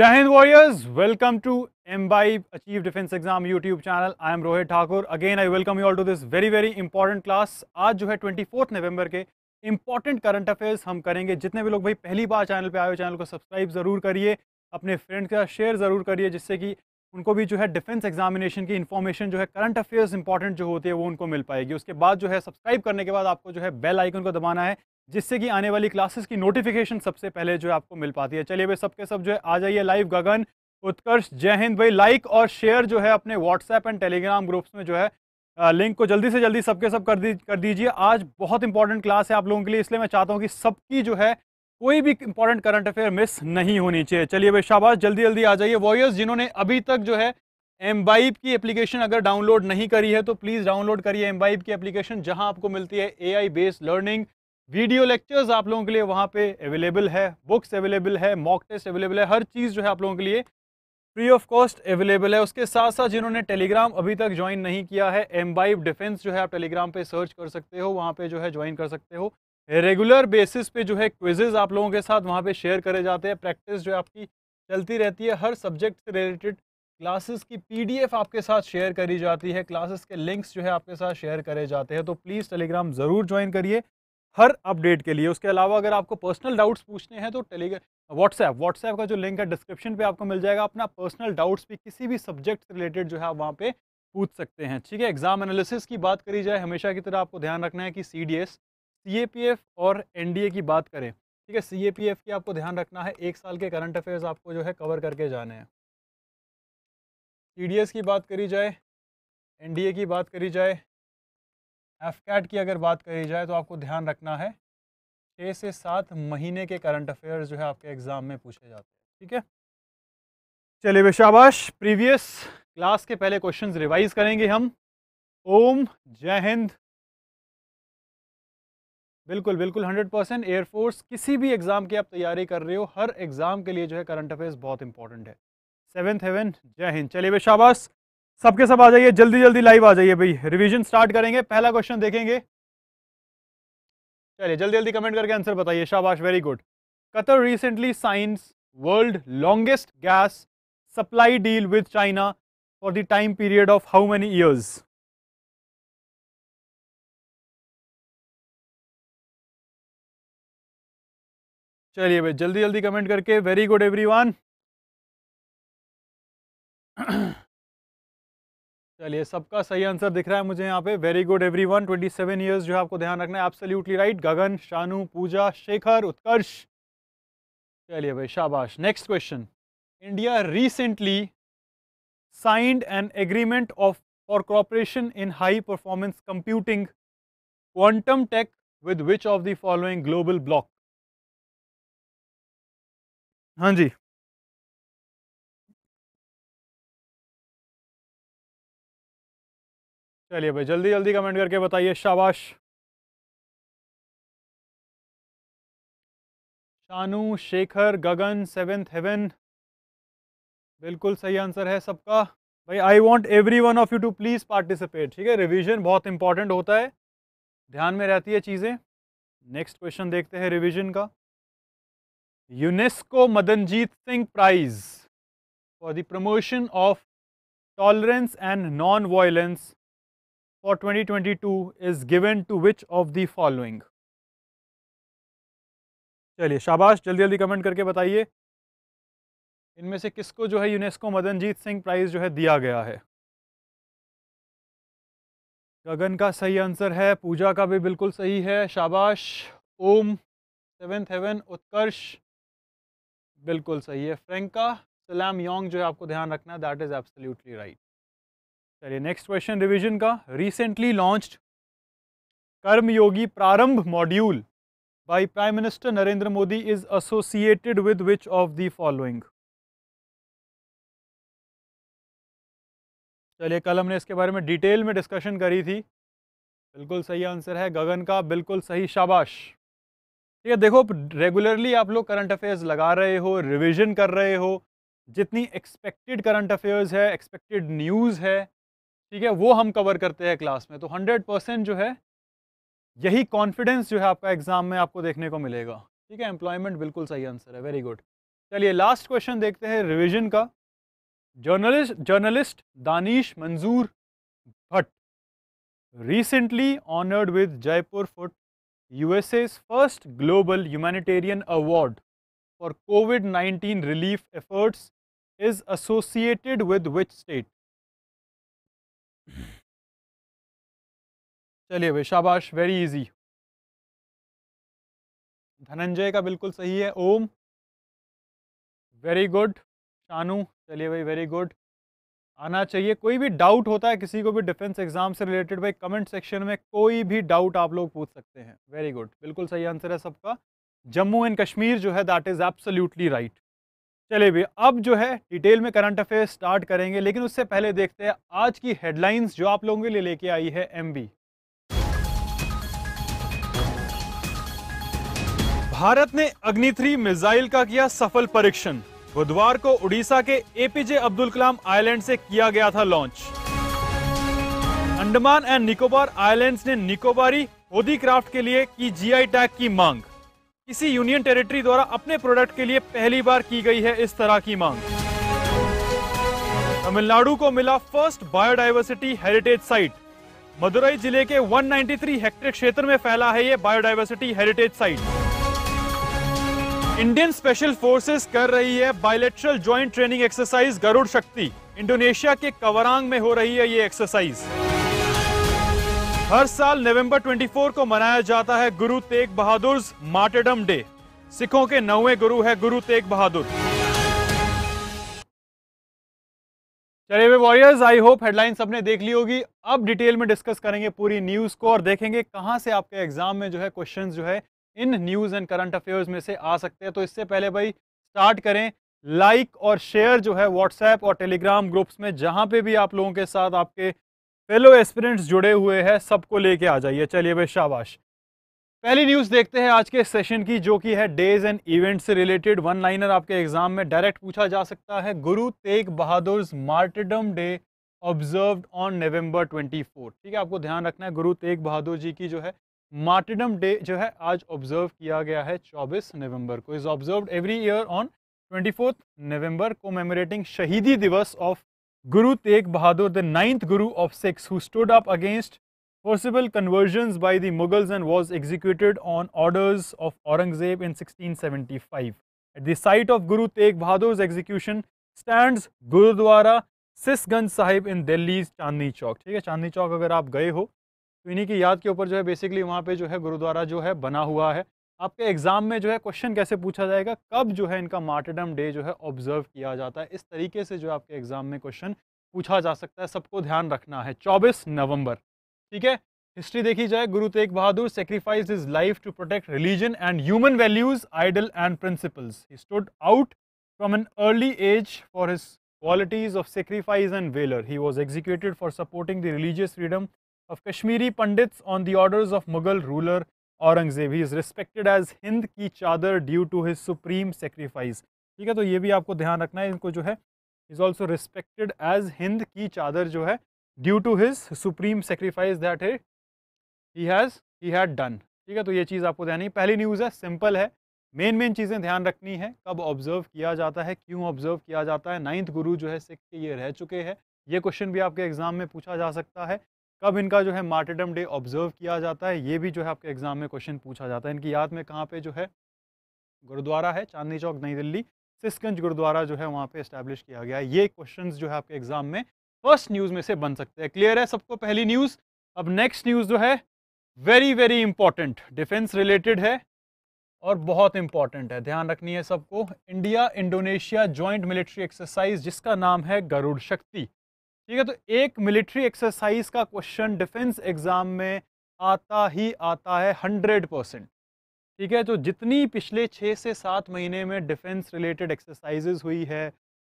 जय Hind warriors welcome to M by achieve defence exam YouTube channel I am Rohit Thakur again I welcome you all to this very very important class आज जो है twenty fourth November के important current affairs हम करेंगे जितने भी लोग भाई पहली बार चैनल पे आए हो चैनल को सब्सक्राइब ज़रूर करिए अपने फ्रेंड के साथ शेयर ज़रूर करिए जिससे कि उनको भी जो है डिफेंस एग्जामिनेशन की इन्फॉर्मेशन जो है करंट अफेयर्स इंपॉर्टेंट जो होती है वो उनको मिल पाएगी उसके बाद जो है सब्सक्राइब करने के बाद आपको जो है बेल आइकन को दबाना है जिससे कि आने वाली क्लासेस की नोटिफिकेशन सबसे पहले जो है आपको मिल पाती है चलिए भाई सबके सब जो है आ जाइए लाइव गगन उत्कर्ष जय हिंद भाई लाइक और शेयर जो है अपने व्हाट्सएप एंड टेलीग्राम ग्रुप्स में जो है लिंक को जल्दी से जल्दी सबके सब कर दी कर दीजिए आज बहुत इंपॉर्टेंट क्लास है आप लोगों के लिए इसलिए मैं चाहता हूँ कि सबकी जो है कोई भी इंपॉर्टेंट करंट अफेयर मिस नहीं होनी चाहिए चलिए भाई शाबाश जल्दी जल्दी आ जाइए वॉयर्स जिन्होंने अभी तक जो है एम की एप्लीकेशन अगर डाउनलोड नहीं करी है तो प्लीज़ डाउनलोड करिए एम की एप्लीकेशन जहाँ आपको मिलती है A based learning video lectures आप लोगों के लिए वहाँ पे अवेलेबल है बुक्स अवेलेबल है मॉक टेस्ट अवेलेबल है हर चीज़ जो है आप लोगों के लिए फ्री ऑफ कॉस्ट अवेलेबल है उसके साथ साथ जिन्होंने टेलीग्राम अभी तक ज्वाइन नहीं किया है एम बाइव डिफेंस जो है आप टेलीग्राम पे सर्च कर सकते हो वहाँ पे जो है ज्वाइन कर सकते हो रेगुलर बेसिस पे जो है क्विजेज आप लोगों के साथ वहाँ पे शेयर करे जाते हैं प्रैक्टिस जो है आपकी चलती रहती है हर सब्जेक्ट से रिलेटेड क्लासेस की पी आपके साथ शेयर करी जाती है क्लासेस के लिंक्स जो है आपके साथ शेयर करे जाते हैं तो प्लीज़ टेलीग्राम ज़रूर ज्वाइन करिए हर अपडेट के लिए उसके अलावा अगर आपको पर्सनल डाउट्स पूछने हैं तो टेलीग्राम व्हाट्सएप व्हाट्सएप का जो लिंक है डिस्क्रिप्शन पे आपको मिल जाएगा अपना पर्सनल डाउट्स भी किसी भी सब्जेक्ट से रिलेटेड जो है आप वहाँ पे पूछ सकते हैं ठीक है एग्जाम एनालिसिस की बात करी जाए हमेशा की तरह आपको ध्यान रखना है कि C D S C A P F और एन डी ए की बात करें ठीक है सी ए पी एफ की आपको ध्यान रखना है एक साल के करंट अफेयर्स आपको जो है कवर करके जाने हैं सी डी एस की बात करी जाए एन डी ए की बात करी जाए एफ कैट की अगर बात करी जाए तो आपको ध्यान रखना है छः से सात महीने के करंट अफेयर्स जो है आपके एग्ज़ाम में पूछे जाते हैं ठीक है चलिए बेशाबाश प्रीवियस क्लास के पहले क्वेश्चंस रिवाइज करेंगे हम ओम जय हिंद बिल्कुल बिल्कुल हंड्रेड परसेंट एयरफोर्स किसी भी एग्ज़ाम की आप तैयारी कर रहे हो हर एग्ज़ाम के लिए जो है करंट अफेयर्स बहुत इंपॉर्टेंट है सेवेंथ हेवन जय हिंद चलिए बेशाबाश सबके सब आ जाइए जल्दी जल्दी लाइव आ जाइए भाई रिवीजन स्टार्ट करेंगे पहला क्वेश्चन देखेंगे चलिए जल्दी जल्दी कमेंट करके आंसर बताइए शाबाश very good Qatar recently signs world longest gas supply deal with China for the time period of how many years? चलिए भाई जल्दी जल्दी कमेंट करके वेरी गुड एवरीवन चलिए सबका सही आंसर दिख रहा है मुझे यहाँ पे very good everyone twenty seven years जो है आपको ध्यान रखना है एब्सोल्युटली राइट गगन शानू पूजा शेखर उत्कर्ष चलिए भाई शाबाश next question India recently signed an agreement of for cooperation in high performance computing quantum tech with which of the following global bloc हाँ जी चलिए भाई जल्दी जल्दी कमेंट करके बताइए शाबाश शानू शेखर गगन सेवेंथ हेवन बिल्कुल सही आंसर है सबका भाई I want every one of you to please participate ठीक है रिविजन बहुत इंपॉर्टेंट होता है ध्यान में रहती है चीज़ें नेक्स्ट क्वेश्चन देखते हैं रिविजन का UNESCO Madanjeet Singh prize for the promotion of tolerance and non violence for 2022 is given to which of the following? चलिए शाबाश जल्दी जल्दी कमेंट करके बताइए इनमें से किसको जो है यूनेस्को मदनजीत सिंह प्राइज़ जो है दिया गया है गगन का सही आंसर है पूजा का भी बिल्कुल सही है शाबाश ओम सेवेंथ हेवन उत्कर्ष बिल्कुल सही है फ्रेंका सलाम योंग जो है आपको ध्यान रखना दैट इज़ एब्सोल्युटली राइट चलिए नेक्स्ट क्वेश्चन रिवीजन का recently launched Karmayogi Prarambh module by prime minister Narendra Modi is associated with which of the following चलिए कल हमने इसके बारे में डिटेल में डिस्कशन करी थी बिल्कुल सही आंसर है गगन का बिल्कुल सही शाबाश ठीक है देखो रेगुलरली आप लोग करंट अफेयर्स लगा रहे हो रिवीजन कर रहे हो जितनी एक्सपेक्टेड करंट अफेयर्स है एक्सपेक्टेड न्यूज़ है ठीक है वो हम कवर करते हैं क्लास में तो हंड्रेड परसेंट जो है यही कॉन्फिडेंस जो है आपका एग्जाम में आपको देखने को मिलेगा ठीक है एम्प्लॉयमेंट बिल्कुल सही आंसर है वेरी गुड चलिए लास्ट क्वेश्चन देखते हैं रिविजन का journalist journalist Danish Manzoor Bhat recently honoured with Jaipur foot USA's first global humanitarian award for covid 19 relief efforts is associated with which state चलिए भाई शाबाश वेरी इजी धनंजय का बिल्कुल सही है ओम वेरी गुड शानू चलिए भाई वेरी गुड आना चाहिए कोई भी डाउट होता है किसी को भी डिफेंस एग्जाम से रिलेटेड भाई कमेंट सेक्शन में कोई भी डाउट आप लोग पूछ सकते हैं वेरी गुड बिल्कुल सही आंसर है सबका जम्मू एंड कश्मीर जो है दैट इज़ एब्सोल्युटली राइट चलिए भी अब जो है डिटेल में करंट अफेयर स्टार्ट करेंगे लेकिन उससे पहले देखते हैं आज की हेडलाइंस जो आप लोगों के लिए लेके आई है एम भारत ने अग्नि थ्री मिसाइल का किया सफल परीक्षण बुधवार को उड़ीसा के एपीजे अब्दुल कलाम आइलैंड से किया गया था launch Andaman and Nicobar islands ने निकोबारी होदी क्राफ्ट के लिए की जीआई टैग की मांग किसी यूनियन टेरिटरी द्वारा अपने प्रोडक्ट के लिए पहली बार की गई है इस तरह की मांग तमिलनाडु को मिला first biodiversity heritage site Madurai जिले के 193 हेक्टेयर क्षेत्र में फैला है ये biodiversity heritage site Indian special forces कर रही है bilateral joint training exercise Garuda Shakti Indonesia के कवरांग में हो रही है ये एक्सरसाइज हर साल नवंबर 24 को मनाया जाता है गुरु तेग बहादुर मार्टेडम डे सिखों के नौवे गुरु है गुरु तेग बहादुर चले वे वॉरियर्स आई होप हेडलाइन सबने देख ली होगी अब डिटेल में डिस्कस करेंगे पूरी न्यूज को और देखेंगे कहां से आपके एग्जाम में जो है क्वेश्चन जो है इन न्यूज एंड करंट अफेयर्स में से आ सकते हैं तो इससे पहले भाई स्टार्ट करें लाइक और शेयर जो है व्हाट्सएप और टेलीग्राम ग्रुप्स में जहां पे भी आप लोगों के साथ आपके फेलो एस्पिरेंट्स जुड़े हुए हैं सबको लेके आ जाइए चलिए भाई शाबाश पहली न्यूज़ देखते हैं आज के सेशन की जो कि है डेज एंड इवेंट से रिलेटेड वन लाइनर आपके एग्जाम में डायरेक्ट पूछा जा सकता है Guru Tegh Bahadur martyrdom day observe on November 24 ठीक है आपको ध्यान रखना है गुरु तेग बहादुर जी की जो है मार्टिडम डे जो है आज ऑब्जर्व किया गया है 24 नवंबर को is observe every year on 24 November commemorating Shaheedi Diwas of Guru Tegh Bahadur the ninth guru of Sikhs who stood up against possible conversion by the Mughals and was executed on orders of Aurangzeb in sixteen seventy eight the site of Guru Tegh Bahadur execution stand Gurudwara Sisganj Sahib in Delhi Chandni Chowk ठीक है चांदनी चौक अगर आप गए हो तो इन्हीं की याद के ऊपर जो है बेसिकली वहाँ पे जो है गुरुद्वारा जो है बना हुआ है आपके एग्ज़ाम में जो है क्वेश्चन कैसे पूछा जाएगा कब जो है इनका मार्टेडम डे जो है ऑब्जर्व किया जाता है इस तरीके से जो है आपके एग्ज़ाम में क्वेश्चन पूछा जा सकता है सबको ध्यान रखना है चौबीस नवंबर ठीक है हिस्ट्री देखी जाए Guru Tegh Bahadur sacrifice is life to protect religion and human values ideal and principles he stood out from an early age for his qualities of sacrifice and valor. He was executed for supporting the religious freedom of Kashmiri Pandits on the orders of Mughal ruler Aurangzeb he is respected as Hind ki Chadar due to his supreme sacrifice ठीक है तो ये भी आपको ध्यान रखना है इनको जो है is also respected as Hind ki Chadar जो है due to his supreme sacrifice that है he has he had done ठीक है तो ये चीज़ आपको ध्यान ही पहली न्यूज़ है सिंपल है मेन मेन चीज़ें ध्यान रखनी है कब ऑब्जर्व किया जाता है क्यों ऑब्जर्व किया जाता है नाइन्थ गुरु जो है सिख के ये रह चुके हैं ये क्वेश्चन भी आपके एग्ज़ाम में पूछा जा सकता है कब इनका जो है मार्टिडम डे ऑब्जर्व किया जाता है ये भी जो है आपके एग्जाम में क्वेश्चन पूछा जाता है इनकी याद में कहाँ पे जो है गुरुद्वारा है चांदनी चौक नई दिल्ली सिसगंज गुरुद्वारा जो है वहाँ पे इस्टेब्लिश किया गया ये क्वेश्चन जो है आपके एग्जाम में फर्स्ट न्यूज़ में से बन सकते हैं क्लियर है सबको पहली न्यूज़ अब नेक्स्ट न्यूज़ जो है very very important defence related है और बहुत इंपॉर्टेंट है ध्यान रखनी है सबको India Indonesia joint military exercise जिसका नाम है गरुड़ शक्ति ठीक है तो एक मिलिट्री एक्सरसाइज का क्वेश्चन डिफेंस एग्ज़ाम में आता ही आता है हंड्रेड परसेंट ठीक है तो जितनी पिछले छः से सात महीने में डिफेंस रिलेटेड एक्सरसाइजेज हुई है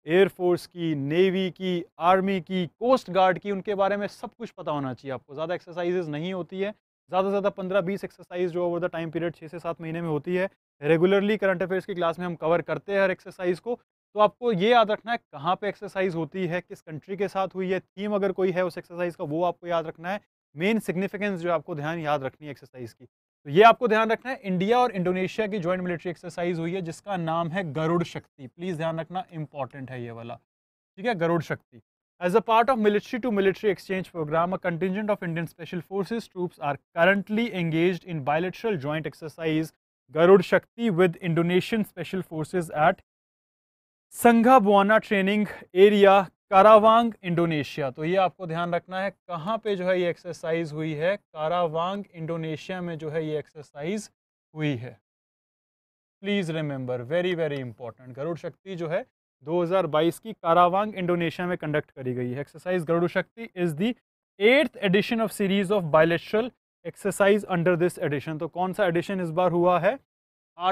एयरफोर्स की नेवी की आर्मी की कोस्ट गार्ड की उनके बारे में सब कुछ पता होना चाहिए आपको ज़्यादा एक्सरसाइजेज नहीं होती है ज़्यादा से ज़्यादा पंद्रह बीस एक्सरसाइज जो ओवर द टाइम पीरियड छः से सात महीने में होती है रेगुलरली करंट अफेयर्स की क्लास में हम कवर करते हैं हर एक्सरसाइज को तो आपको ये याद रखना है कहाँ पे एक्सरसाइज होती है किस कंट्री के साथ हुई है थीम अगर कोई है उस एक्सरसाइज का वो आपको याद रखना है मेन सिग्निफिकेंस जो आपको ध्यान याद रखनी है एक्सरसाइज की तो ये आपको ध्यान रखना है इंडिया और इंडोनेशिया की ज्वाइंट मिलिट्री एक्सरसाइज हुई है जिसका नाम है गरुड़ शक्ति प्लीज़ ध्यान रखना इंपॉर्टेंट है ये वाला ठीक है Garuda Shakti as a part of military to military exchange programme a contingent of Indian special forces troops are currently engage in bilateral joint exercise Garuda Shakti with Indonesian special forces at Sangga Buana training area Karawang Indonesia तो ये आपको ध्यान रखना है कहाँ पे जो है ये एक्सरसाइज हुई है कारावांग इंडोनेशिया में जो है ये एक्सरसाइज हुई है please remember very very important Garuda Shakti जो है 2022 की कारावांग इंडोनेशिया में कंडक्ट करी गई है exercise Garuda Shakti is the eighth edition of series of bilateral exercise under this edition तो कौन सा एडिशन इस बार हुआ है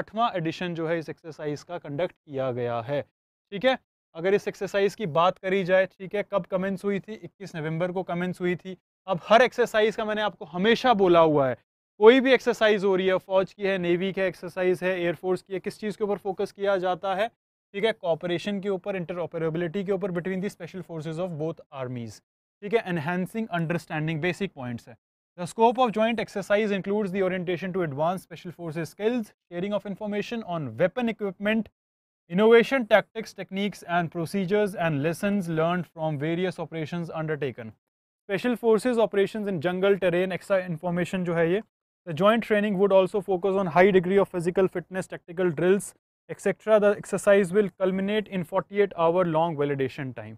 आठवां एडिशन जो है इस एक्सरसाइज का कंडक्ट किया गया है ठीक है अगर इस एक्सरसाइज की बात करी जाए ठीक है कब कमेंट्स हुई थी 21 नवंबर को कमेंट्स हुई थी अब हर एक्सरसाइज का मैंने आपको हमेशा बोला हुआ है कोई भी एक्सरसाइज हो रही है फौज की है नेवी की एक्सरसाइज है एयरफोर्स की है किस चीज़ के ऊपर फोकस किया जाता है ठीक है कॉपरेशन के ऊपर इंटरऑपरेबिलिटी के ऊपर between the special forces of both armies ठीक है एनहेंसिंग अंडरस्टैंडिंग बेसिक पॉइंट्स है the scope of joint exercise includes the orientation to advance special forces skills sharing of information on weapon equipment Innovation tactics, techniques and procedures and lessons learned from various operations undertaken. Special forces operations in jungle terrain extra information जो है ये The joint training would also focus on high degree of physical fitness, tactical drills, etc. The exercise will culminate in 48 hour long validation time.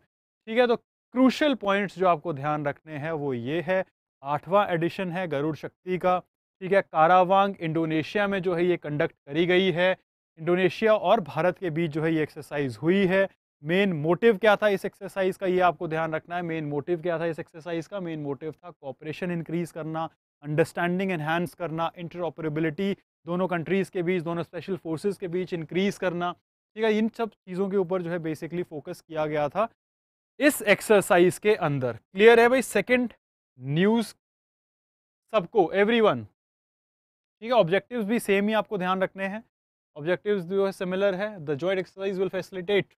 ठीक है तो crucial points जो आपको ध्यान रखने हैं वो ये है आठवां एडिशन है गरुड़ शक्ति का ठीक है कारावांग इंडोनेशिया में जो है ये कंडक्ट करी गई है इंडोनेशिया और भारत के बीच जो है ये एक्सरसाइज हुई है मेन मोटिव क्या था इस एक्सरसाइज का ये आपको ध्यान रखना है मेन मोटिव क्या था इस एक्सरसाइज का मेन मोटिव था कॉपरेशन इंक्रीज करना अंडरस्टैंडिंग एनहेंस करना इंटरऑपरेबिलिटी दोनों कंट्रीज़ के बीच दोनों स्पेशल फोर्सेज के बीच इंक्रीज़ करना ठीक है इन सब चीज़ों के ऊपर जो है बेसिकली फोकस किया गया था इस एक्सरसाइज के अंदर क्लियर है भाई सेकंड न्यूज़ सबको एवरीवन ठीक है ऑब्जेक्टिव्स भी सेम ही आपको ध्यान रखने हैं Objectives जो है similar है. The joint exercise will facilitate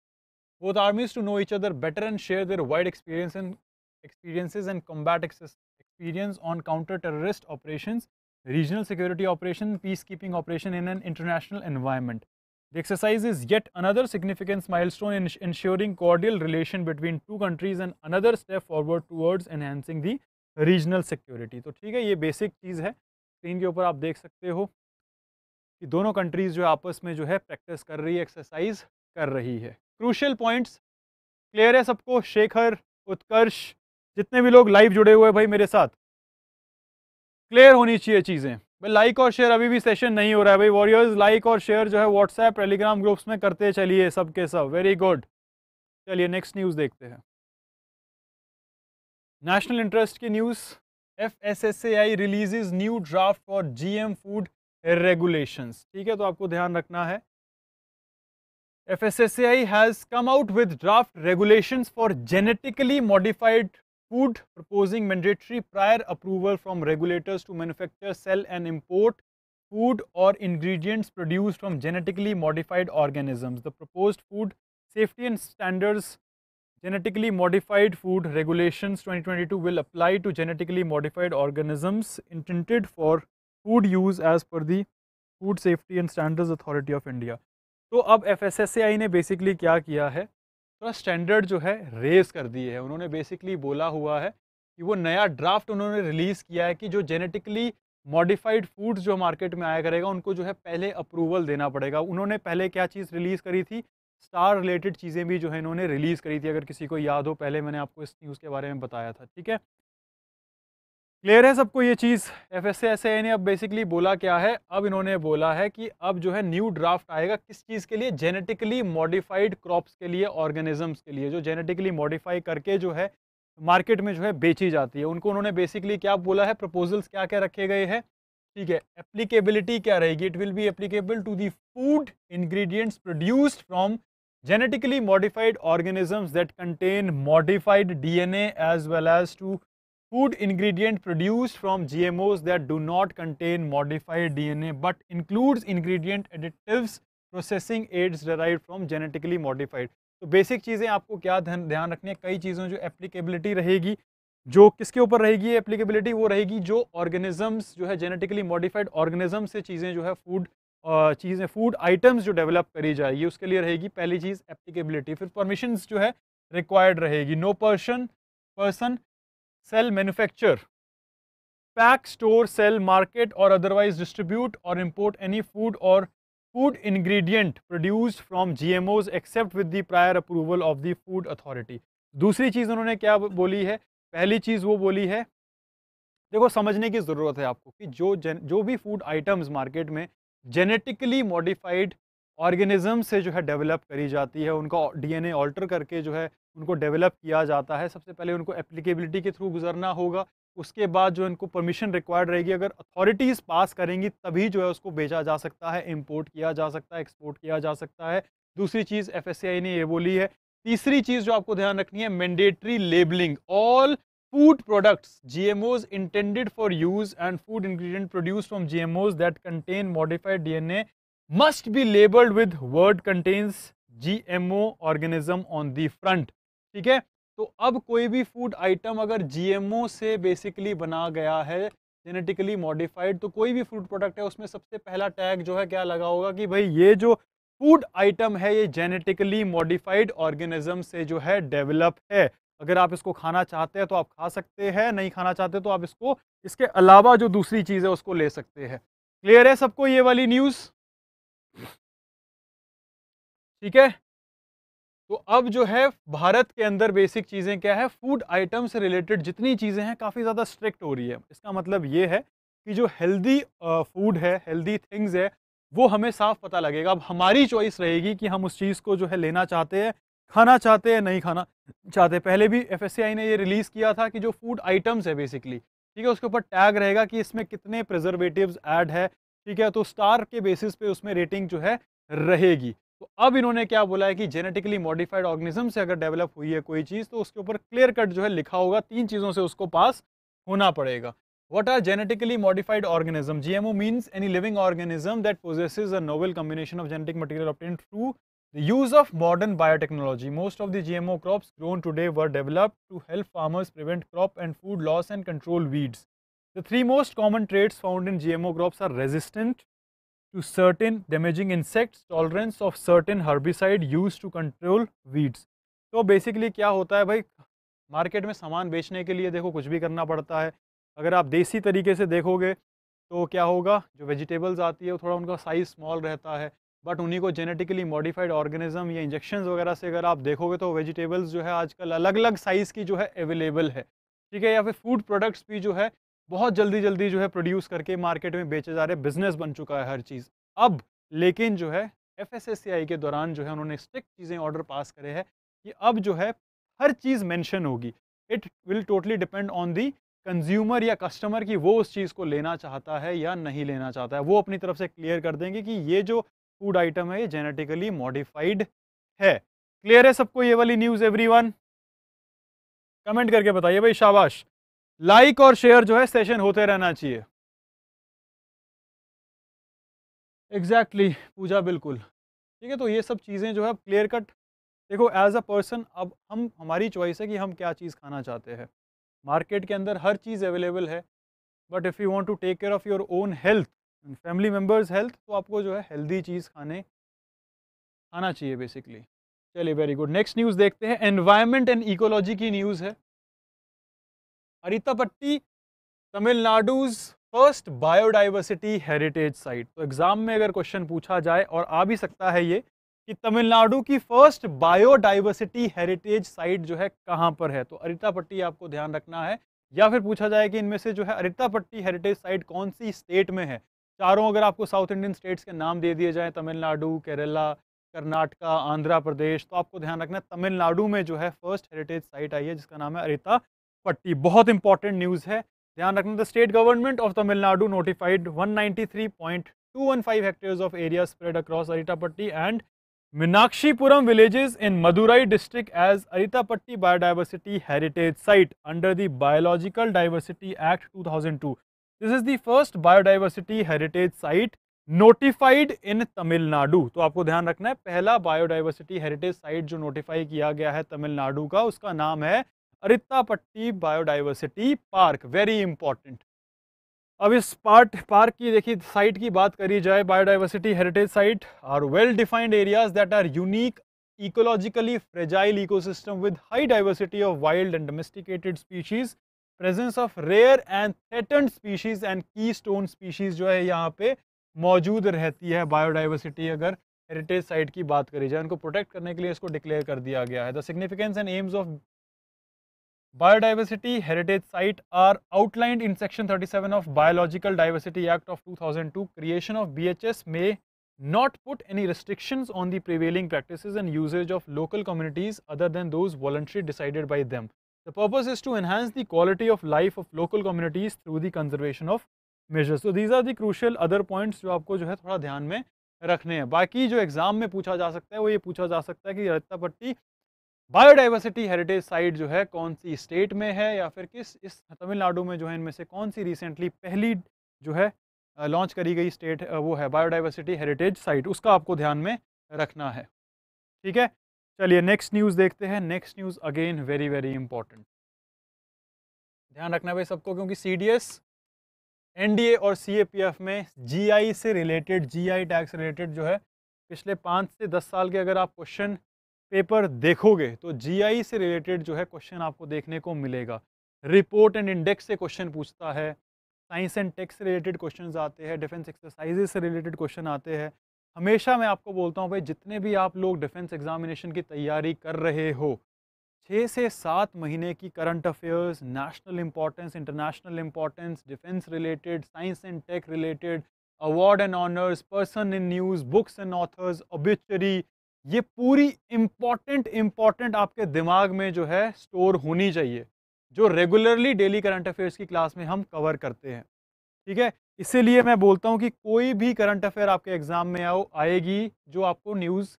both armies to know each other better and share their wide experience and experiences and combat experience on counter-terrorist operations, regional security operation, peacekeeping operation in an international environment. The exercise is yet another significant milestone in ensuring cordial relation between two countries and another step forward towards enhancing the regional security. तो ठीक है ये basic चीज़ है screen के ऊपर आप देख सकते हो कि दोनों कंट्रीज़ जो आपस में जो है प्रैक्टिस कर रही है एक्सरसाइज कर रही है क्रूशियल पॉइंट्स क्लियर है सबको शेखर उत्कर्ष जितने भी लोग लाइव जुड़े हुए भाई मेरे साथ क्लियर होनी चाहिए चीज़ें भाई लाइक और शेयर अभी भी सेशन नहीं हो रहा है भाई वॉरियर्स लाइक और शेयर जो है व्हाट्सएप टेलीग्राम ग्रुप्स में करते चलिए सब के सब वेरी गुड चलिए नेक्स्ट न्यूज़ देखते हैं नेशनल इंटरेस्ट की news F S S A I releases new draft for G food regulations. ठीक है तो आपको ध्यान रखना है FSSAI has come out with draft regulations for genetically modified food, proposing mandatory prior approval from regulators to manufacture, sell, and import food or ingredients produced from genetically modified organisms. The proposed food safety and standards genetically modified food regulations 2022 will apply to genetically modified organisms intended for food use as per the food safety and standards authority of India तो अब F ने basically क्या किया है थोड़ा standard जो है raise कर दिए है उन्होंने बेसिकली बोला हुआ है कि वो नया ड्राफ्ट उन्होंने रिलीज़ किया है कि जो जेनेटिकली मॉडिफाइड फूड्स जो मार्केट में आया करेगा उनको जो है पहले अप्रूवल देना पड़ेगा उन्होंने पहले क्या चीज़ रिलीज़ करी थी स्टार रिलेटेड चीज़ें भी जो है इन्होंने रिलीज़ करी थी अगर किसी को याद हो पहले मैंने आपको इस न्यूज़ के बारे में बताया था ठीक है क्लियर है सबको ये चीज़ एफ एस ने अब बेसिकली बोला क्या है अब इन्होंने बोला है कि अब जो है न्यू ड्राफ्ट आएगा किस चीज़ के लिए जेनेटिकली मॉडिफाइड क्रॉप्स के लिए ऑर्गेनिजम्स के लिए जो जेनेटिकली मॉडिफाई करके जो है मार्केट में जो है बेची जाती है उनको उन्होंने बेसिकली क्या बोला है प्रपोजल्स क्या क्या रखे गए हैं ठीक है एप्लीकेबिलिटी क्या रहेगी it will be applicable to the food ingredients produced from genetically modified organisms that contain modified DNA as well as to food ingredient produced from GMOs that do not contain modified DNA but includes ingredient additives processing aids derive from genetically modified तो basic चीज़ें आपको क्या ध्यान रखनी है कई चीज़ों जो एप्लीकेबिलिटी रहेगी जो किसके ऊपर रहेगी एप्लीकेबिलिटी वो रहेगी जो ऑर्गेनिजम्स जो है जेनेटिकली मॉडिफाइड ऑर्गेनिज्म से चीज़ें जो है फूड चीज़ें फूड आइटम्स जो डेवलप करी जाएगी उसके लिए रहेगी पहली चीज़ एप्लीकेबिलिटी फिर परमिशन जो है रिक्वायर्ड रहेगी no person person sell manufacture pack store sell market or otherwise distribute or import any food or food ingredient produce from G M Os except with the prior approval of the food authority दूसरी चीज़ उन्होंने क्या बोली है पहली चीज़ वो बोली है देखो समझने की ज़रूरत है आपको कि जो जन जो भी फूड आइटम्स मार्केट में जेनेटिकली मॉडिफाइड ऑर्गेनिज्म से जो है डेवलप करी जाती है उनका डी एन ए ऑल्टर करके जो है उनको डेवलप किया जाता है सबसे पहले उनको एप्लीकेबिलिटी के थ्रू गुजरना होगा उसके बाद जो इनको परमिशन रिक्वायर्ड रहेगी अगर अथॉरिटीज़ पास करेंगी तभी जो है उसको भेजा जा सकता है इम्पोर्ट किया जा सकता है एक्सपोर्ट किया जा सकता है दूसरी चीज़ एफ ने ये बोली है तीसरी चीज़ जो आपको ध्यान रखनी है mandatory labelling all food products G M Os intended for use and food ingredient produce from G M Os that contain modified D N A must be labelled with word contains G M O organism on the front ठीक है तो अब कोई भी food item अगर GMO से basically बना गया है जेनेटिकली मॉडिफाइड तो कोई भी फूड प्रोडक्ट है उसमें सबसे पहला टैग जो है क्या लगा होगा कि भाई ये जो फूड आइटम है ये जेनेटिकली मॉडिफाइड ऑर्गेनिज्म से जो है डेवलप है अगर आप इसको खाना चाहते हैं तो आप खा सकते हैं नहीं खाना चाहते तो आप इसको इसके अलावा जो दूसरी चीज़ है उसको ले सकते हैं क्लियर है सबको ये वाली न्यूज़ ठीक है तो अब जो है भारत के अंदर बेसिक चीज़ें क्या है फूड आइटम से रिलेटेड जितनी चीज़ें हैं काफ़ी ज़्यादा स्ट्रिक्ट हो रही है इसका मतलब ये है कि जो हेल्दी फूड है हेल्दी थिंग्स है वो हमें साफ पता लगेगा अब हमारी चॉइस रहेगी कि हम उस चीज़ को जो है लेना चाहते हैं खाना चाहते हैं नहीं खाना चाहते पहले भी एफ ने ये रिलीज़ किया था कि जो फूड आइटम्स है बेसिकली ठीक है उसके ऊपर टैग रहेगा कि इसमें कितने प्रिजर्वेटिव ऐड है ठीक है तो स्टार के बेसिस पे उसमें रेटिंग जो है रहेगी तो अब इन्होंने क्या बोला है कि जेनेटिकली मॉडिफाइड ऑर्गेनिज्म से अगर डेवलप हुई है कोई चीज़ तो उसके ऊपर क्लियर कट जो है लिखा होगा तीन चीज़ों से उसको पास होना पड़ेगा what are genetically modified organism G O means any living organism that possess a novel combination of genetic material obtained through the use of modern biotechnology most of the G M O crops grown today were developed to help farmers prevent crop and food loss and control weeds the three most common traits found in GMO crops are resistant to certain damaging insects tolerance of certain herbicide used to control weeds तो basically क्या होता है भाई market में सामान बेचने के लिए देखो कुछ भी करना पड़ता है अगर आप देसी तरीके से देखोगे तो क्या होगा जो वेजिटेबल्स आती है वो थोड़ा उनका साइज़ स्मॉल रहता है बट उन्हीं को जेनेटिकली मॉडिफाइड ऑर्गेनिज्म या इंजेक्शन वगैरह से अगर आप देखोगे तो वेजिटेबल्स जो है आजकल अलग अलग साइज़ की जो है अवेलेबल है ठीक है या फिर फूड प्रोडक्ट्स भी जो है बहुत जल्दी जल्दी जो है प्रोड्यूस करके मार्केट में बेचे जा रहे बिजनेस बन चुका है हर चीज़ अब लेकिन जो है एफ के दौरान जो है उन्होंने स्ट्रिक्ट चीज़ें ऑर्डर पास करे हैं कि अब जो है हर चीज़ मैंशन होगी it will totally depend on the consumer या कस्टमर की वो उस चीज़ को लेना चाहता है या नहीं लेना चाहता है वो अपनी तरफ से क्लियर कर देंगे कि ये जो फूड आइटम है ये जेनेटिकली मॉडिफाइड है क्लियर है सबको ये वाली न्यूज़ एवरीवन कमेंट करके बताइए भाई शाबाश लाइक और शेयर जो है सेशन होते रहना चाहिए एग्जैक्टली exactly, पूजा बिल्कुल ठीक है तो ये सब चीज़ें जो है क्लियर कट देखो एज अ पर्सन अब हम हमारी चॉइस है कि हम क्या चीज़ खाना चाहते हैं मार्केट के अंदर हर चीज़ अवेलेबल है but if you want to take care of your own health and family members health तो आपको जो है हेल्दी चीज़ खाने खाना चाहिए बेसिकली चलिए वेरी गुड नेक्स्ट न्यूज़ देखते हैं एनवायरमेंट एंड इकोलॉजी की न्यूज़ है Arittapatti Tamil Nadu's first biodiversity heritage site तो एग्जाम में अगर क्वेश्चन पूछा जाए और आ भी सकता है ये कि तमिलनाडु की फर्स्ट बायोडाइवर्सिटी हेरिटेज साइट जो है कहाँ पर है तो अरितापट्टी आपको ध्यान रखना है या फिर पूछा जाए कि इनमें से जो है अरितापट्टी हेरिटेज साइट कौन सी स्टेट में है चारों अगर आपको साउथ इंडियन स्टेट्स के नाम दे दिए जाएँ तमिलनाडु केरला कर्नाटका आंध्र प्रदेश तो आपको ध्यान रखना है तमिलनाडु में जो है फर्स्ट हेरिटेज साइट आई है जिसका नाम है अरिता पट्टी बहुत इंपॉर्टेंट न्यूज़ है ध्यान रखना the state government of Tamil Nadu notified 193.215 hectares of area spread across Arittapatti and Meenakshipuram villages in Madurai district as Arittapatti biodiversity heritage site under the biological diversity act two this is the first biodiversity heritage site notified in Tamil Nadu तो आपको ध्यान रखना है पहला biodiversity heritage site जो notify किया गया है तमिलनाडु का उसका नाम है Arittapatti biodiversity park very important अब इस पार्ट पार्क की देखिए साइट की बात करी जाए biodiversity heritage site are well defined areas that are unique fragile ecosystem with high diversity of wild and domesticated species presence of rare and threaten species and keystone species जो है यहाँ पे मौजूद रहती है बायोडाइवर्सिटी अगर heritage site की बात करी जाए उनको प्रोटेक्ट करने के लिए इसको डिक्लेयर कर दिया गया है the significance and aims of Biodiversity heritage site are outlined in section 37 of Biological Diversity Act of 2002. Creation of BHS may not put any restrictions on the prevailing practices and usage of local communities other than those voluntarily decided by them. The purpose is to enhance the quality of life of local communities through the conservation of measures. So these are the crucial other points जो आपको जो है थोड़ा ध्यान में रखने हैं बाकी जो एग्ज़ाम में पूछा जा सकता है वो ये पूछा जा सकता है कि रत्ता बायोडाइवर्सिटी हेरिटेज साइट जो है कौन सी स्टेट में है या फिर किस इस तमिलनाडु में जो है इनमें से कौन सी रिसेंटली पहली जो है लॉन्च करी गई स्टेट वो है बायोडाइवर्सिटी हेरिटेज साइट उसका आपको ध्यान में रखना है ठीक है चलिए नेक्स्ट न्यूज़ देखते हैं next news again very very important ध्यान रखना भाई सबको क्योंकि C D S N D A और सी ए पी एफ में जी आई से related G I tags related जो है पिछले पाँच से दस साल के अगर आप क्वेश्चन पेपर देखोगे तो जीआई से रिलेटेड जो है क्वेश्चन आपको देखने को मिलेगा रिपोर्ट एंड इंडेक्स से क्वेश्चन पूछता है साइंस एंड टेक्स से रिलेटेड क्वेश्चन आते हैं डिफेंस एक्सरसाइज से रिलेटेड क्वेश्चन आते हैं हमेशा मैं आपको बोलता हूँ भाई जितने भी आप लोग डिफेंस एग्जामिनेशन की तैयारी कर रहे हो छः से सात महीने की current affairs national importance international importance defence related science and tech related award and honours person in news books and authors obituary ये पूरी इम्पॉर्टेंट इम्पॉर्टेंट आपके दिमाग में जो है स्टोर होनी चाहिए जो रेगुलरली डेली करंट अफेयर्स की क्लास में हम कवर करते हैं ठीक है इसीलिए मैं बोलता हूँ कि कोई भी करंट अफेयर आपके एग्ज़ाम में आओ आएगी जो आपको न्यूज़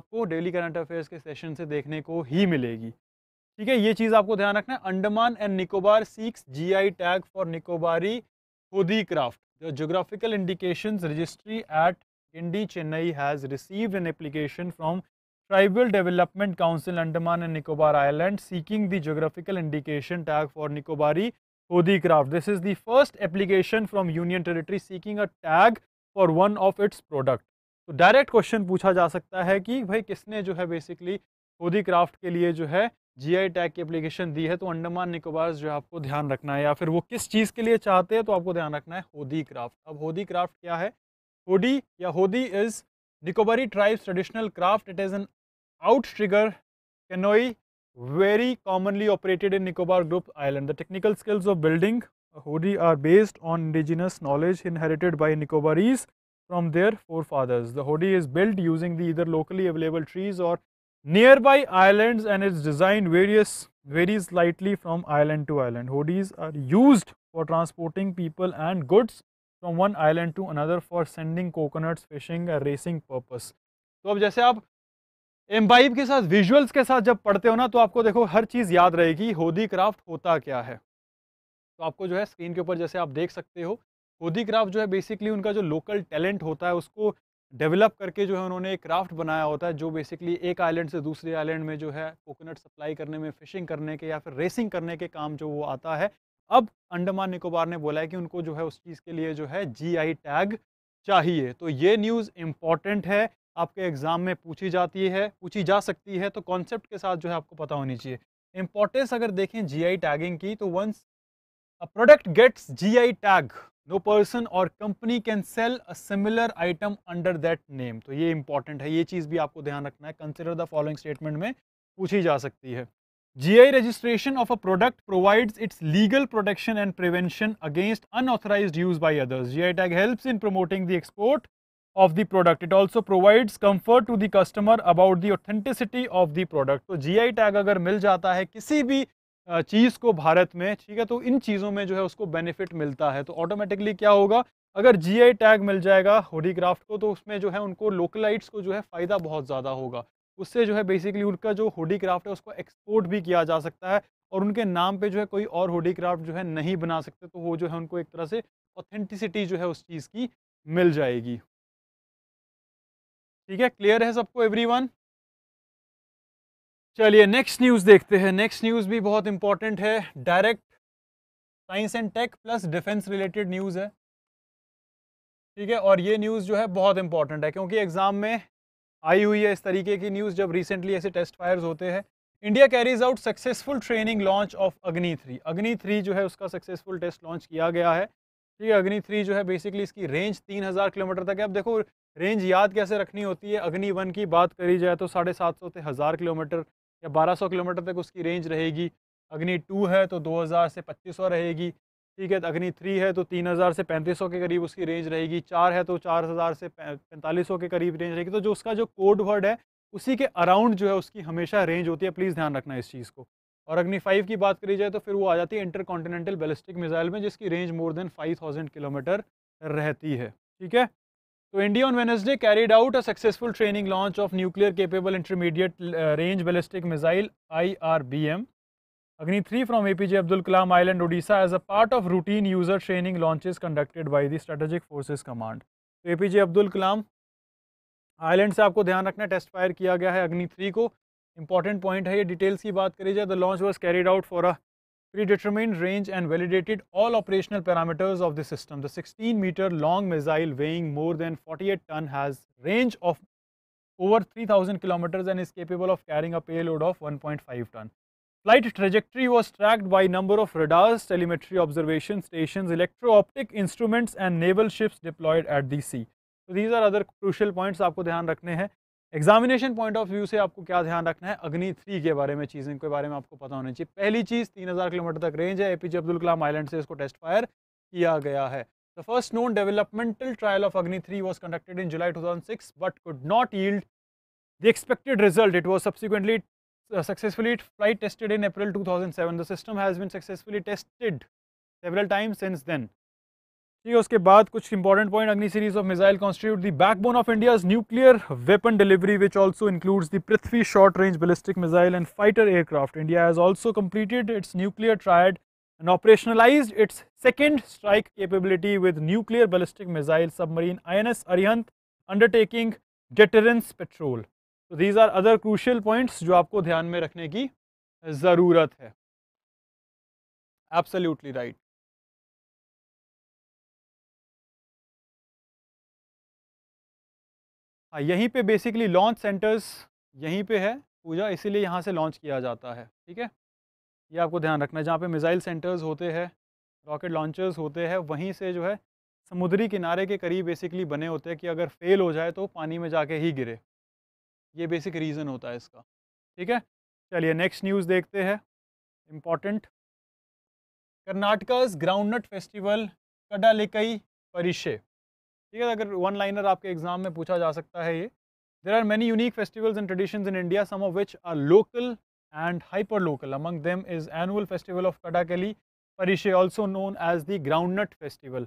आपको डेली करंट अफेयर्स के सेशन से देखने को ही मिलेगी ठीक है ये चीज़ आपको ध्यान रखना है Andaman and Nicobar seeks GI tag for Nicobari hodi craft the geographical indications registry at इंडी Chennai has received an application from tribal development council Andaman and Nicobar island seeking the geographical indication tag for Nicobari hodi craft this is the first application from union territory seeking a tag for one of its product तो direct question पूछा जा सकता है कि भाई किसने जो है बेसिकली होदी क्राफ्ट के लिए जो है जी टैग की एप्लीकेशन दी है तो अंडमान निकोबार जो है आपको ध्यान रखना है या फिर वो किस चीज़ के लिए चाहते हैं तो आपको ध्यान रखना है होदी क्राफ्ट अब होदी क्राफ्ट क्या है Hodi ya Hodi is Nicobari tribe's traditional craft. It is an outrigger canoe very commonly operated in Nicobar Group Island. The technical skills of building a Hodi are based on indigenous knowledge inherited by Nicobarese from their forefathers. The Hodi is built using the either locally available trees or nearby islands and its design various varies slightly from island to island. Hodis are used for transporting people and goods from one island to another for sending coconuts fishing racing purpose तो अब जैसे आप imbibe के साथ visuals के साथ जब पढ़ते हो ना तो आपको देखो हर चीज़ याद रहेगी होदी क्राफ्ट होता क्या है तो आपको जो है स्क्रीन के ऊपर जैसे आप देख सकते हो होदी क्राफ्ट जो है बेसिकली उनका जो लोकल टैलेंट होता है उसको डेवलप करके जो है उन्होंने एक क्राफ्ट बनाया होता है जो बेसिकली एक आइलैंड से दूसरे आइलैंड में जो है कोकोनट सप्लाई करने में फ़िशिंग करने के या फिर रेसिंग करने के काम जो वो आता है अब अंडमान निकोबार ने बोला है कि उनको जो है उस चीज़ के लिए जो है जीआई टैग चाहिए तो ये न्यूज़ इम्पॉर्टेंट है आपके एग्ज़ाम में पूछी जाती है पूछी जा सकती है तो कॉन्सेप्ट के साथ जो है आपको पता होनी चाहिए इंपॉर्टेंस अगर देखें आई टैगिंग की तो once a product gets I tag no person or company can sell a similar item under that name तो ये इंपॉर्टेंट है ये चीज़ भी आपको ध्यान रखना है कंसिडर द फॉलोइंग स्टेटमेंट में पूछी जा सकती है GI registration of a product provides its legal protection and prevention against unauthorized use by others. GI tag helps in promoting the export of the product. It also provides comfort to the customer about the authenticity of the product. तो GI tag अगर मिल जाता है किसी भी चीज़ को भारत में ठीक है तो इन चीज़ों में जो है उसको बेनिफिट मिलता है तो ऑटोमेटिकली क्या होगा अगर जीआई टैग मिल जाएगा होडीक्राफ्ट को तो उसमें जो है उनको लोकलाइट्स को जो है फ़ायदा बहुत ज़्यादा होगा उससे जो है बेसिकली उनका जो होडी क्राफ्ट है उसको एक्सपोर्ट भी किया जा सकता है और उनके नाम पे जो है कोई और होडी क्राफ्ट जो है नहीं बना सकते तो वो जो है उनको एक तरह से ऑथेंटिसिटी जो है उस चीज़ की मिल जाएगी ठीक है क्लियर है सबको एवरीवन चलिए नेक्स्ट न्यूज़ देखते हैं नेक्स्ट न्यूज़ भी बहुत इंपॉर्टेंट है direct science and tech plus defence related news है ठीक है और ये न्यूज़ जो है बहुत इंपॉर्टेंट है क्योंकि एग्ज़ाम में आई हुई है इस तरीके की न्यूज़ जब रिसेंटली ऐसे टेस्ट फायर्स होते हैं India carries out successful training launch of Agni three Agni three जो है उसका सक्सेसफुल टेस्ट लॉन्च किया गया है ठीक है अग्नि थ्री जो है बेसिकली इसकी रेंज तीन हज़ार किलोमीटर तक है अब देखो रेंज याद कैसे रखनी होती है अग्नि वन की बात करी जाए तो साढ़े सात सौ से हज़ार किलोमीटर या बारह सौ किलोमीटर तक उसकी रेंज रहेगी अग्नि टू है तो दो हज़ार से पच्चीस सौ रहेगी ठीक है तो अग्नि थ्री है तो तीन हज़ार से पैंतीस सौ के करीब उसकी रेंज रहेगी चार है तो चार हज़ार से पैंतालीस सौ के करीब रेंज रहेगी तो जो उसका जो कोड वर्ड है उसी के अराउंड जो है उसकी हमेशा रेंज होती है प्लीज़ ध्यान रखना इस चीज़ को और अग्नि फाइव की बात करी जाए तो फिर वो आ जाती है इंटर कॉन्टीनेंटल बैलिस्टिक मिसाइल में जिसकी range more than five thousand kilometre रहती है ठीक है तो India on Wednesday carried out a successful training launch of nuclear capable intermediate range ballistic missile I R B M Agni 3 from APJ Abdul Kalam Island, Odisha, as a part of routine user training launches conducted by the Strategic Forces Command. So, APJ Abdul Kalam Island, you have to test fire kiya gaya hai Agni 3. Ko. Important point here, details ki baat jai, the launch was carried out for a predetermined range and validated all operational parameters of the system. The 16 meter long missile weighing more than 48 ton has range of over 3000 kilometers and is capable of carrying a payload of 1.5 ton. Flight trajectory was tracked by number of radars, telemetry observation stations, electro-optic instruments and naval ships deployed at the sea. So these are other crucial points आपको ध्यान रखने हैं examination point of view से आपको क्या ध्यान रखना है अग्नि थ्री के बारे में चीज़ इनके बारे में आपको पता होना चाहिए पहली चीज़ 3000 किलोमीटर तक रेंज है एपीजे अब्दुल कलाम आइलैंड से इसको टेस्ट फायर किया गया है the first known developmental trial of Agni three was conducted in July 2006 but could not yield the expected result it was subsequently Uh, successfully flight tested in April 2007. The system has been successfully tested several times since then. ठीक है उसके बाद कुछ important point Agni series of missile constitute the backbone of India's nuclear weapon delivery which also includes the Prithvi short range ballistic missile and fighter aircraft India has also completed its nuclear triad and operationalized its second strike capability with nuclear ballistic missile submarine INS Arihant undertaking deterrence patrol. तो these are other crucial points जो आपको ध्यान में रखने की ज़रूरत है absolutely right right. हाँ यहीं पे बेसिकली लॉन्च सेंटर्स यहीं पे है पूजा इसीलिए यहाँ से लॉन्च किया जाता है ठीक है ये आपको ध्यान रखना है जहाँ पे मिज़ाइल सेंटर्स होते हैं रॉकेट लॉन्चर्स होते हैं वहीं से जो है समुद्री किनारे के करीब बेसिकली बने होते हैं कि अगर फेल हो जाए तो पानी में जाके ही गिरे ये बेसिक रीज़न होता है इसका ठीक है चलिए नेक्स्ट न्यूज़ देखते हैं इम्पॉर्टेंट कर्नाटकाज ग्राउंडनट फेस्टिवल कडा लिकई परिशे ठीक है अगर वन लाइनर आपके एग्जाम में पूछा जा सकता है ये there are many unique festivals and tradition in India some of which are local and hyper local among them is annual festival of kadakali Parishe also known as the groundnut festival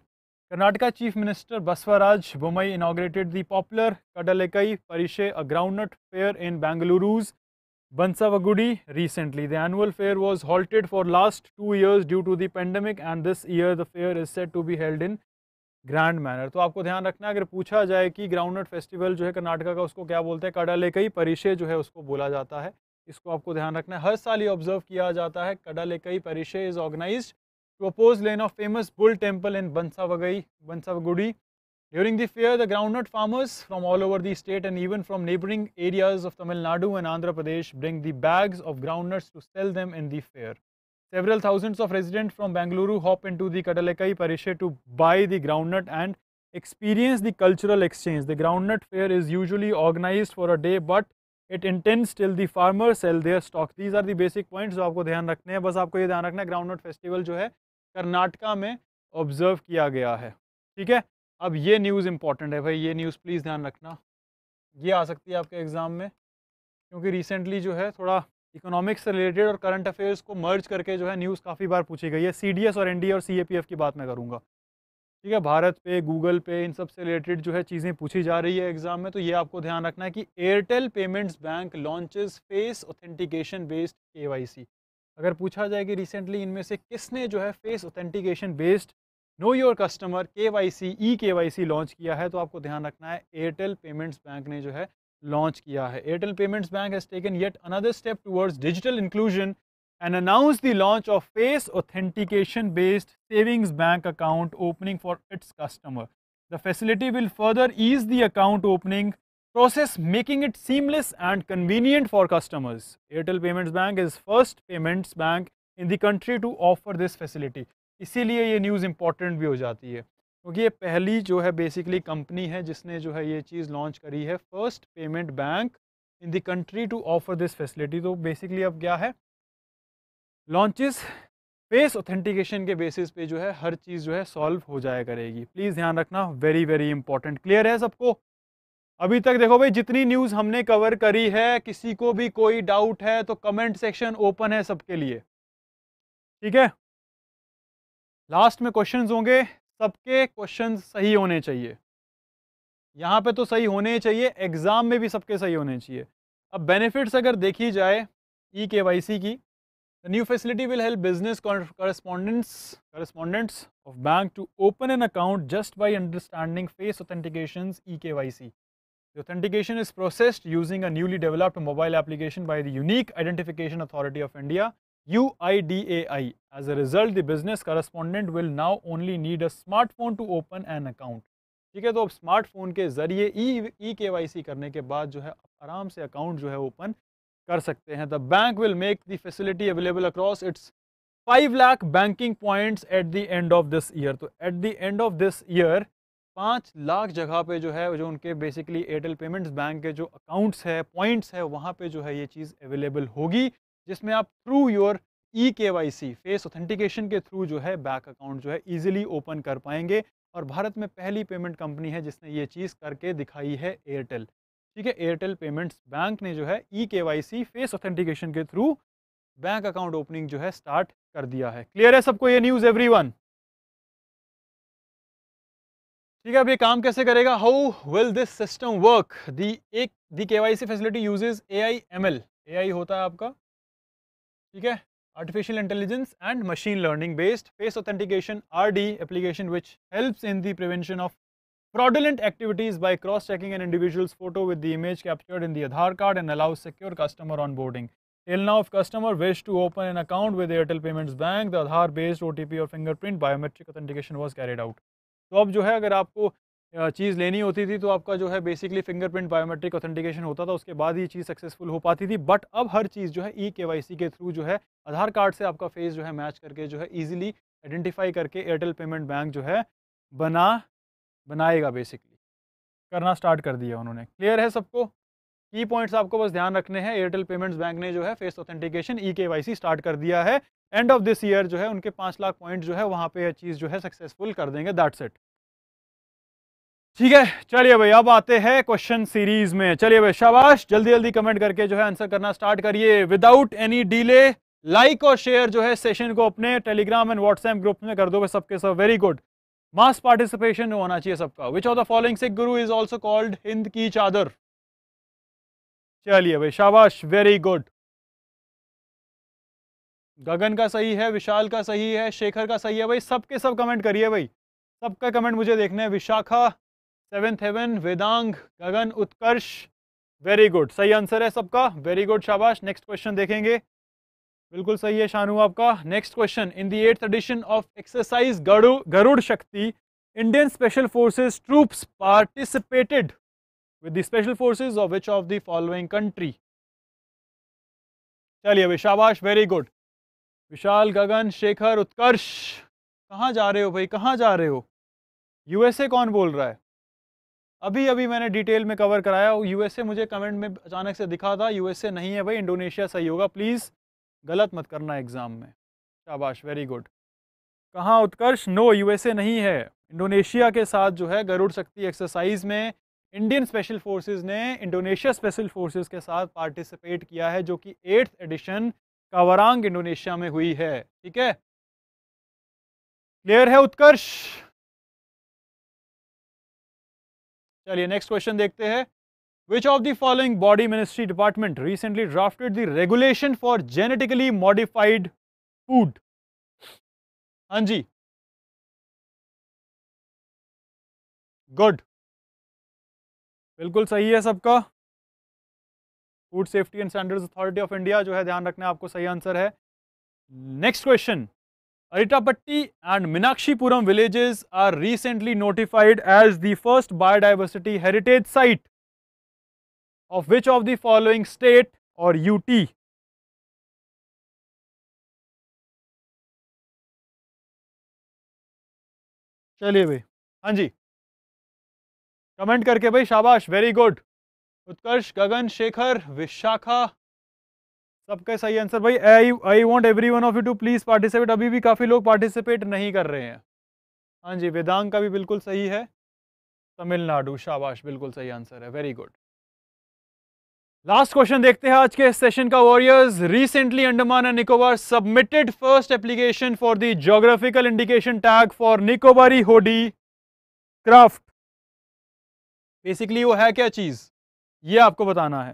Karnataka chief minister Basavaraj Bommai inaugurated the popular Kadalekai Parishe a groundnut fair in Bengaluru's Basavanagudi recently the annual fair was halted for last two years due to the pandemic and this year the fair is set to be held in grand manner तो आपको ध्यान रखना है अगर पूछा जाए कि ground नट festival जो है कर्नाटका का उसको क्या बोलते हैं कडालेकई परिशे जो है उसको बोला जाता है इसको आपको ध्यान रखना है हर साल ये ऑब्जर्व किया जाता है Kadalekai Parishe is organised to oppose lane of famous bull temple in Bansavagai, Bansavagudi. During the fair, the groundnut farmers from all over the state and even from neighboring areas of Tamil Nadu and Andhra Pradesh bring the bags of groundnuts to sell them in the fair. Several thousands of residents from Bangalore hop into the Kadalekai Parishe to buy the groundnut and experience the cultural exchange. The groundnut fair is usually organized for a day, but it intends till the farmers sell their stock. These are the basic points जो आपको ध्यान रखने हैं बस आपको ये keep रखना है ग्राउंडनट फेस्टिवल जो है कर्नाटका में ऑब्ज़र्व किया गया है ठीक है अब ये न्यूज़ इंपॉर्टेंट है भाई ये न्यूज़ प्लीज़ ध्यान रखना ये आ सकती है आपके एग्ज़ाम में क्योंकि रिसेंटली जो है थोड़ा इकोनॉमिक्स से रिलेटेड और करंट अफेयर्स को मर्ज करके जो है न्यूज़ काफ़ी बार पूछी गई है सी और एन और सी की बात मैं करूँगा ठीक है भारत पे गूगल पे इन सब से रिलेटेड जो है चीज़ें पूछी जा रही है एग्ज़ाम में तो ये आपको ध्यान रखना है कि Airtel payments bank launches face authentication based के अगर पूछा जाए कि रिसेंटली इनमें से किसने जो है face authentication based know your customer K Y C E K Y C launch किया है तो आपको ध्यान रखना है एयरटेल पेमेंट्स बैंक ने जो है लॉन्च किया है Airtel payments bank has taken yet another step towards digital inclusion and announce the launch of face authentication based savings bank account opening for its customer the facility will further ease the account opening process making it seamless and convenient for customers. Airtel Payments Bank is first payments bank in the country to offer this facility. इसीलिए ये news important भी हो जाती है क्योंकि ये पहली जो है बेसिकली कंपनी है जिसने जो है ये चीज़ लॉन्च करी है first payment bank in the country to offer this facility तो बेसिकली अब क्या है लॉन्चेस फेस ऑथेंटिकेशन के बेसिस पे जो है हर चीज़ जो है सॉल्व हो जाया करेगी प्लीज़ ध्यान रखना वेरी वेरी इंपॉर्टेंट क्लियर है सबको अभी तक देखो भाई जितनी न्यूज़ हमने कवर करी है किसी को भी कोई डाउट है तो कमेंट सेक्शन ओपन है सबके लिए ठीक है लास्ट में क्वेश्चंस होंगे सबके क्वेश्चंस सही होने चाहिए यहाँ पे तो सही होने चाहिए एग्ज़ाम में भी सबके सही होने चाहिए अब बेनिफिट्स अगर देखी जाए ई के वाई सी की will help business correspondents correspondents of bank to open an account just by understanding face authentication E K Y C The authentication is processed using a newly developed mobile application by the Unique Identification Authority of India, UIDAI. As a result, the business correspondent will now only need a smartphone to open an account. ठीक है तो अब smartphone के ज़रिए ई ई के करने के बाद जो है आराम से अकाउंट जो है ओपन कर सकते हैं the bank will make the facility available across its five lakh banking points at the end of this year तो at the end of this year पाँच लाख जगह पे जो है जो उनके बेसिकली एयरटेल पेमेंट्स बैंक के जो अकाउंट्स है पॉइंट्स है वहाँ पे जो है ये चीज़ अवेलेबल होगी जिसमें आप through your E K Y C face authentication के थ्रू जो है बैंक अकाउंट जो है ईजिली ओपन कर पाएंगे और भारत में पहली पेमेंट कंपनी है जिसने ये चीज़ करके दिखाई है एयरटेल ठीक है एयरटेल पेमेंट्स बैंक ने जो है E K Y C face authentication के थ्रू बैंक अकाउंट ओपनिंग जो है स्टार्ट कर दिया है क्लियर है सबको ये न्यूज़ वन ठीक है अब काम कैसे करेगा how will this system work the e the K Y C facility use is A I M L A I होता है आपका ठीक है artificial intelligence and machine learning based face authentication R D application which help in the prevention of fraudulent activities by cross checking an individual photo with the image captured in the Aadhaar card and allow secure customer on boarding till now of customer wish to open an account with Airtel payments Bank the Aadhaar based O T P or fingerprint biometric authentication was carried out तो अब जो है अगर आपको चीज़ लेनी होती थी तो आपका जो है बेसिकली फिंगरप्रिंट बायोमेट्रिक ऑथेंटिकेशन होता था उसके बाद ये चीज़ सक्सेसफुल हो पाती थी बट अब हर चीज़ जो है ई के के थ्रू जो है आधार कार्ड से आपका फेस जो है मैच करके जो है ईजिली आइडेंटिफाई करके एयरटेल पेमेंट बैंक जो है बना बनाएगा बेसिकली करना स्टार्ट कर दिया उन्होंने क्लियर है सबको की पॉइंट्स आपको बस ध्यान रखने हैं एयरटेल पेमेंट्स बैंक ने जो है फेस ऑथेंटिकेशन ई के स्टार्ट कर दिया है एंड ऑफ दिस ईयर जो है उनके पाँच लाख पॉइंट जो है वहाँ पे ये चीज़ जो है सक्सेसफुल कर देंगे दैट्स इट ठीक है चलिए भाई अब आते हैं क्वेश्चन सीरीज में चलिए भाई शाबाश जल्दी जल्दी कमेंट करके जो है आंसर करना स्टार्ट करिए विदाउट एनी डिले लाइक और शेयर जो है सेशन को अपने टेलीग्राम एंड व्हाट्सएप ग्रुप में कर दो भाई सबके सब वेरी गुड मास पार्टिसिपेशन होना चाहिए सबका which of the following Sikh guru is also called Hind ki चादर चलिए भाई शाबाश वेरी गुड गगन का सही है विशाल का सही है शेखर का सही है भाई सबके सब कमेंट करिए भाई सबका कमेंट मुझे देखना है विशाखा सेवन थेवन वेदांग गगन उत्कर्ष वेरी गुड सही आंसर है सबका वेरी गुड शाबाश नेक्स्ट क्वेश्चन देखेंगे बिल्कुल सही है शानू आपका next question in the eight edition of exercise Garuda Shakti Indian special forces troops participated with the special forces of which of the following country चलिए भाई शाबाश वेरी गुड विशाल गगन शेखर उत्कर्ष कहाँ जा रहे हो भाई कहाँ जा रहे हो यूएसए कौन बोल रहा है अभी अभी मैंने डिटेल में कवर कराया यूएसए मुझे कमेंट में अचानक से दिखा था यूएसए नहीं है भाई इंडोनेशिया सही होगा प्लीज़ गलत मत करना एग्ज़ाम में शाबाश वेरी गुड कहाँ उत्कर्ष नो यूएसए नहीं है इंडोनेशिया के साथ जो है गरुड़ शक्ति एक्सरसाइज में इंडियन स्पेशल फोर्सेज ने इंडोनेशिया स्पेशल फोर्सेज के साथ पार्टिसिपेट किया है जो कि एट्थ एडिशन कावरांग इंडोनेशिया में हुई है ठीक है क्लियर है उत्कर्ष चलिए नेक्स्ट क्वेश्चन देखते हैं which of the following body ministry department recently drafted the regulation for genetically modified food हाँ जी गुड बिल्कुल सही है सबका food safety and standards authority of India जो है ध्यान रखना आपको सही आंसर है next question Arittapatti and Meenakshipuram villages are recently notified as the first biodiversity heritage site of which of the following state or UT चलिए भाई हाँ जी कमेंट करके भाई शाबाश वेरी गुड उत्कर्ष गगन शेखर विशाखा सबका सही आंसर भाई I I want every one of you to please participate अभी भी काफ़ी लोग पार्टिसिपेट नहीं कर रहे हैं हाँ जी वेदांग का भी बिल्कुल सही है तमिलनाडु शाबाश बिल्कुल सही आंसर है वेरी गुड लास्ट क्वेश्चन देखते हैं आज के सेशन का warriors recently Andaman and Nicobar submitted first application for the geographical indication tag for Nicobari Hodi craft basically वो है क्या चीज़ ये आपको बताना है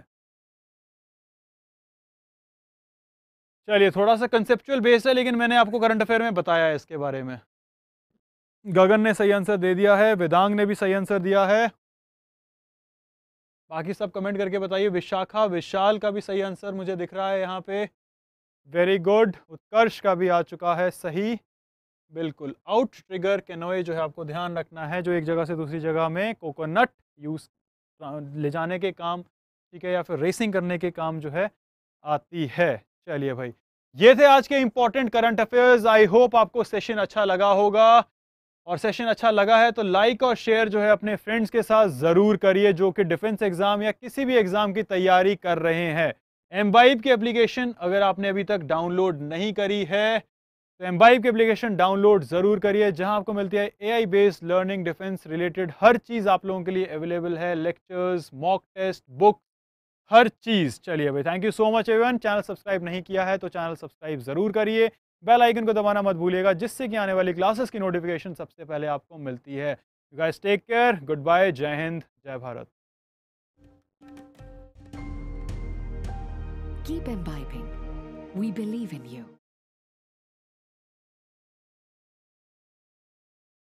चलिए थोड़ा सा कंसेप्चुअल बेस है लेकिन मैंने आपको करंट अफेयर में बताया है इसके बारे में गगन ने सही आंसर दे दिया है वेदांग ने भी सही आंसर दिया है बाकी सब कमेंट करके बताइए विशाखा विशाल का भी सही आंसर मुझे दिख रहा है यहाँ पे वेरी गुड उत्कर्ष का भी आ चुका है सही बिल्कुल आउट ट्रिगर कैनोए जो है आपको ध्यान रखना है जो एक जगह से दूसरी जगह में कोकोनट यूज़ ले जाने के काम ठीक है या फिर रेसिंग करने के काम जो है आती है चलिए भाई ये थे आज के important current affairs I hope आपको सेशन अच्छा लगा होगा और सेशन अच्छा लगा है तो लाइक और शेयर जो है अपने फ्रेंड्स के साथ ज़रूर करिए जो कि डिफेंस एग्ज़ाम या किसी भी एग्ज़ाम की तैयारी कर रहे हैं एम्बाइब की एप्लीकेशन अगर आपने अभी तक डाउनलोड नहीं करी है तो एम्बाइब की एप्लीकेशन डाउनलोड ज़रूर करिए जहां आपको मिलती है AI based learning defence related हर चीज़ आप लोगों के लिए अवेलेबल है लेक्चर्स मॉक टेस्ट बुक हर चीज़ चलिए भाई थैंक यू सो मच एवन चैनल सब्सक्राइब नहीं किया है तो चैनल सब्सक्राइब ज़रूर करिए बेल आइकन को दबाना मत भूलिएगा जिससे कि आने वाली क्लासेस की नोटिफिकेशन सबसे पहले आपको मिलती है you guys take care goodbye Jai Hind Jai Bharat keep imbibing. We believe in you